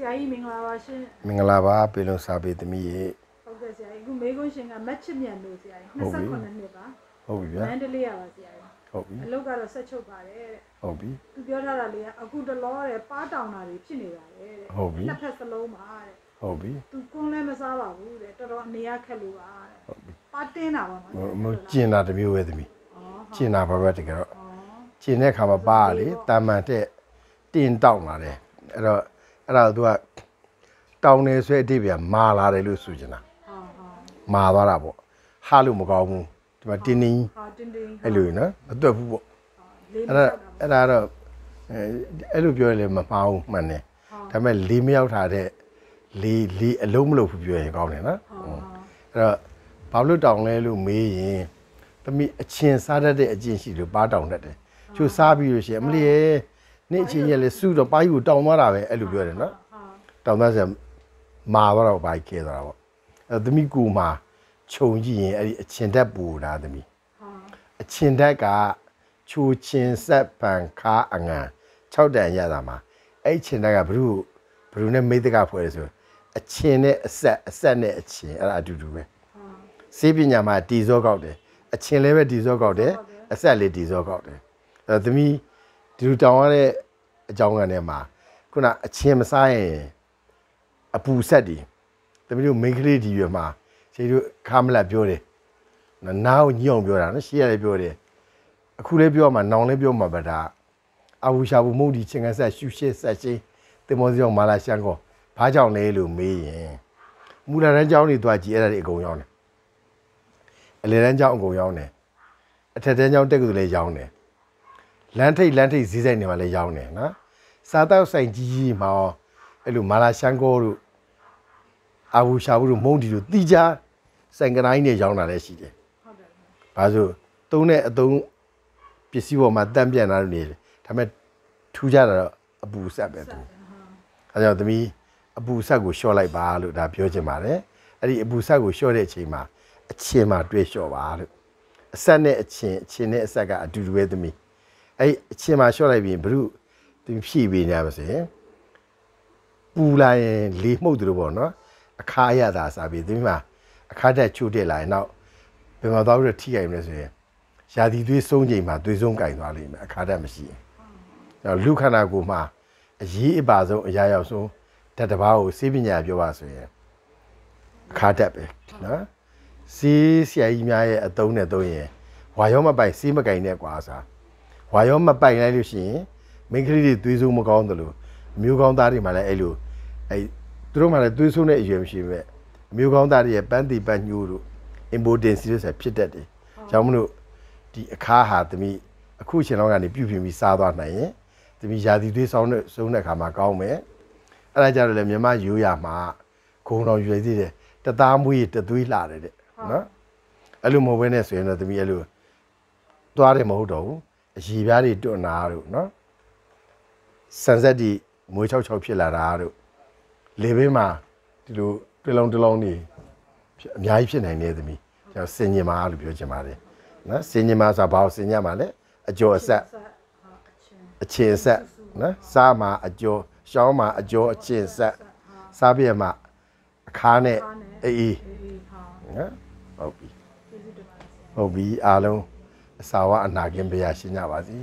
ဆရာကြီးမင်္ဂလာပါရှင်မင်္ဂလာပါပေလုံစာပေသမီးရေဟုတ်ကဲ့ဆရာကြီးအခုမေကွန်းရှင်ကမက်ချစ်မြန်လို့ဆရာကြီး29နှစ်ပါဟုတ်ပြီဗျာမန္တလေးရပါဆရာကြီးဟုတ်ပြီအလုပ်ကတော့ဆက်ချုပ်ပါတယ်ဟုတ်ပြီသူပြောထားတာလေးကအခုတလောတဲ့ပါတောင်တာတွေဖြစ်နေပါတယ်တဲ့ဟုတ်ပြီတစ်ဖက်စလုံးပါတဲ့ဟုတ်ပြီသူကွန်းလည်းမစားပါဘူးတဲ့တော်တော်အနေရခက်လို့ပါတဲ့ဟုတ်ပြီပါတင်းတာပါမဟုတ်ကျင်တာတမျိုးပဲသမီးကျင်တာဘာပဲတကယ်တော့ကျင်တဲ့ခါမှာပါလေတာမန်တဲ့တင်တောက်လာတယ်အဲ့တော့အဲ့ဒါကသူကတောင်းနေဆွဲအတိပြမာလာတယ်လို့ဆိုချင်တာမာသွားတာပေါ့ဟာလို့မကောင်းဘူးဒီမှာတင်းတင်းအဲ့လိုနော်အသွက်ဘူးပေါ့အဲ့ဒါအဲ့ဒါတော့အဲ့လိုပြောရလေမမှားဘူးမှန်တယ်ဒါပေမဲ့လေးမရောက်တာတဲ့လေးလေးအလုံးမလို့ဘူးပြောရင်ကောင်းတယ်နော်အဲ့တော့ဘာလို့တောင်းလဲလို့မေးရင်သမီးအချင်းစားတတ်တဲ့အချင်းရှိလို့ပါတောင်းတတ်တယ်ချို့စားပြီးလို့ရှိရင်အမလီရဲ့နေ့အချင်းကြီးလည်းစူးတော့ပါးကြီးကိုတောင်းသွားတာပဲအဲ့လိုပြောတယ်နော်တောင်းသွားဆရာမာ တော့ပါးကြီးကဲသွားတာပေါ့အဲ့သမီးကူမှာခြုံကြည့်ရင်အဲ့ဒီအချင်းဓာတ်ပူတာသမီးအချင်းဓာတ်ကချူချင်းဆက်ပန်ခါအငံ6တန်ရတာမှာအဲ့အချင်းဓာတ်ကဘ ᱹ ဘ ᱹ နဲ့မိတ်တကဖွဲ့တယ်ဆိုအချင်းနဲ့အဆက်အဆက်နဲ့အချင်းအဲ့ဒါအတူတူပဲစေပညာမှာတီစောကောက်တယ်အချင်းလည်းပဲတီစောကောက်တယ်အဆက်လည်းတီစောကောက်တယ်အဲ့သမီးဒီလိုတောင်းရတဲ့အကြောင်းခံထဲမှာခုနအချင်းမစားရင်အပူဆက်တည်တမီးတို့မိန်းကလေးဒီရွယ်မှာရှင်တို့ခါမလတ်ပြောတယ်နားကိုညှိအောင်ပြောတာနော်ရှေ့ရလည်းပြောတယ်အခုလည်းပြောမှာနောင်လည်းပြောမှာပါဒါအဝူရှာဘူးမဟုတ်ဒီချင်းကဆက်ရှူရှစ်ဆက်ချင်းတင်မောစီအောင်မာလာရှန်ကောဘာကြောင့်လဲလို့မေးရင်မူလာတန်းကျောင်းတွေသွားကြည့်အဲ့ဒါတွေအကုန်ရောင်းတယ်အလယ်တန်းကျောင်းအကုန်ရောင်းတယ်အထက်တန်းကျောင်းတက်ကူလည်းရောင်းတယ်လမ်းထိပ်လမ်းထိပ်ဈေးဆိုင်တွေမှာလည်းရောင်းတယ်နော်စားတောက်ဆိုင်ကြီးကြီးမှာအဲ့လိုမာလာရှန်ကောတို့အာဘူရှာဘူးတို့မုံဒီတို့တီကြဆိုင်ကတိုင်းနဲ့ရောင်းတာလည်းရှိတယ်ဟုတ်တယ်ဘာလို့သုံးတဲ့အသုံးပစ္စည်းပေါ်မှာတန့်ပြန်တာလို့နေတယ်ဒါပေမဲ့ထူးကြတာတော့အပူဆက်ပဲသူအဲကြောင့်သမီးအပူဆက်ကိုလျှော့လိုက်ပါလို့ဒါပြောချင်ပါတယ်အဲ့ဒီအပူဆက်ကိုလျှော့တဲ့အချိန်မှာအချင်းမှာတွေ့လျှော့ပါလို့အဆက်နဲ့အချင်းအချင်းနဲ့အဆက်ကအတူတူပဲသမီးအဲ့အချင်းမှာလျှော့လိုက်ပြီးဘလို့သူဖြည့်ပေးကြပါစေပူလာရင်လေမှုတ်သူတို့ပေါ့နော်အခါရတာစားပြီးဒီမှာအခါတက်ချို့တက်လာရင်နောက်ဘယ်မှာသွားပြီးတော့ထိရိုက်မလဲဆိုရင်ရာသီသွေးဆုံးချိန်မှာသွေးဆုံးကင်သွားလိမ့်မယ်အခါတက်မရှိရင်အဲလူခန္ဓာကိုယ်မှာအရေးအပါဆုံးအရာရောက်ဆုံးဓာတ်တစ်ပါးကိုစိပညာပြောပါဆိုရင်အခါတက်ပဲနော်စီးဆရာကြီးများရဲ့အတုံးနဲ့တုံးရင်ဝါရောမပိုင်စီးမကင်နဲ့ကွာစားဝါရောမပိုင်လိုက်လို့ရှိရင်မိန်းကလေးတွေသွေးဆိုးမကောင်းတယ်လို့မျိုးကောင်းသားတွေမှလည်းအဲ့လိုအဲ့သူတို့မှလည်းသွေးဆိုးတဲ့အရွယ်မရှိမဲ့မျိုးကောင်းသားတွေရဲ့ပန်းတီပန်းညိုးတို့ impotency လို့ဆိုတာဖြစ်တတ်တယ်။ကြောင့်မလို့ဒီအခါဟာသမီးအခုရှင်တော့ကနေပြုပြင်ပြီးစားသွားနိုင်ရင်သမီးရာသီသွေးဆောင်းတဲ့ဆုံးတဲ့အခါမှာကောင်းမယ်။အဲ့ဒါကြတော့လေမြမရိုးရမှာဂုံတော်ရွယ်သေးတယ်တသားမွေးတသွေးလာတယ်တဲ့နော်။အဲ့လိုမဟုတ်ဘဲနဲ့ဆိုရင်တော့သမီးအဲ့လိုသွားတယ်မဟုတ် တော့ဘူး။အရေပြားတွေတွန့်နာတို့နော်။ဆန်ဆက်ဒီမွေ66ဖြစ်လာတာတို့လေဘေးမှာဒီလိုတွေ့လုံးတလုံးနေအများကြီးဖြစ်နိုင်နေသမီးကျွန်တော်စင်ញင်မာလို့ပြောချင်ပါတယ်နော်စင်ញင်မာဆိုတာဘာကိုစင်ညမှာလဲအကျော်အဆက်အချင်းအဆက်နော်စားမှာအကျော်ရှောင်းမှာအကျော်အချင်းအဆက်စားပြည့်မှာအခါနဲ့အေးအေးနော်ဟုတ်ပြီဟုတ်ပြီအားလုံးအစာဝအနာကင်းပါရရှင်ကြပါစီ